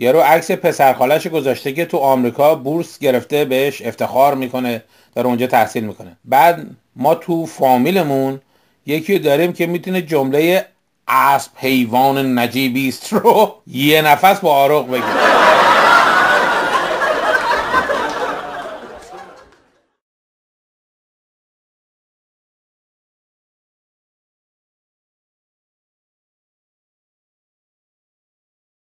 یارو عکس پسر گذاشته که تو آمریکا بورس گرفته بهش افتخار میکنه داره اونجا تحصیل میکنه بعد ما تو فامیلمون یکی داریم که میتونه جمله اسب حیوان نجیبی رو یه نفس با آرق بگیره